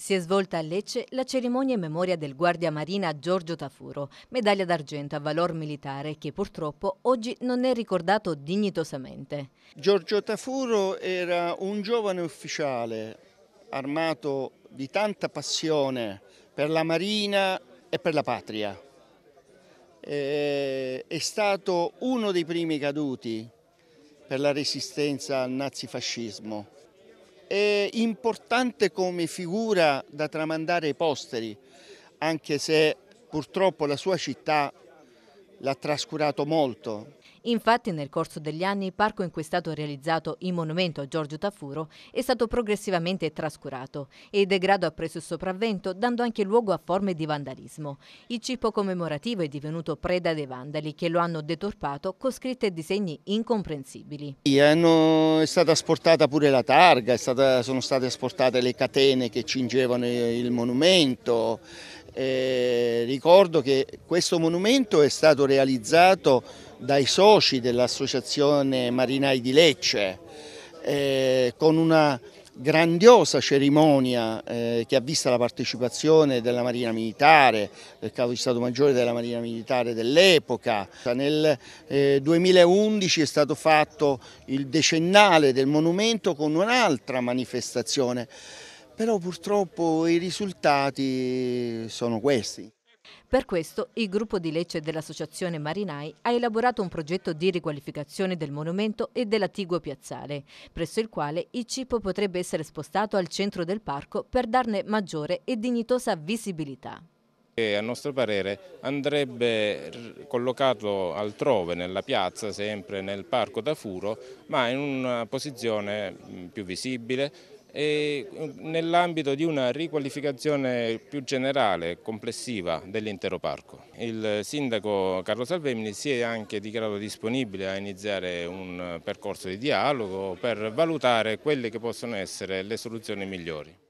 Si è svolta a Lecce la cerimonia in memoria del guardia marina Giorgio Tafuro, medaglia d'argento a valor militare che purtroppo oggi non è ricordato dignitosamente. Giorgio Tafuro era un giovane ufficiale armato di tanta passione per la marina e per la patria. È stato uno dei primi caduti per la resistenza al nazifascismo è importante come figura da tramandare ai posteri, anche se purtroppo la sua città l'ha trascurato molto. Infatti nel corso degli anni il parco in cui è stato realizzato il monumento a Giorgio Tafuro è stato progressivamente trascurato e il degrado ha preso il sopravvento dando anche luogo a forme di vandalismo. Il cippo commemorativo è divenuto preda dei vandali che lo hanno deturpato con scritte e disegni incomprensibili. È stata asportata pure la targa, stata, sono state asportate le catene che cingevano il monumento, eh, ricordo che questo monumento è stato realizzato dai soci dell'Associazione Marinai di Lecce eh, con una grandiosa cerimonia eh, che ha visto la partecipazione della Marina Militare, del capo di Stato Maggiore della Marina Militare dell'epoca. Nel eh, 2011 è stato fatto il decennale del monumento con un'altra manifestazione però purtroppo i risultati sono questi. Per questo il gruppo di Lecce dell'Associazione Marinai ha elaborato un progetto di riqualificazione del monumento e dell'attiguo piazzale, presso il quale il cipo potrebbe essere spostato al centro del parco per darne maggiore e dignitosa visibilità. E a nostro parere andrebbe collocato altrove, nella piazza, sempre nel parco da furo, ma in una posizione più visibile, e mm, nell'ambito di una riqualificazione più generale, e complessiva dell'intero parco. Il sindaco Carlo Salvemini si è anche dichiarato disponibile a iniziare un percorso di dialogo per valutare quelle che possono essere le soluzioni migliori.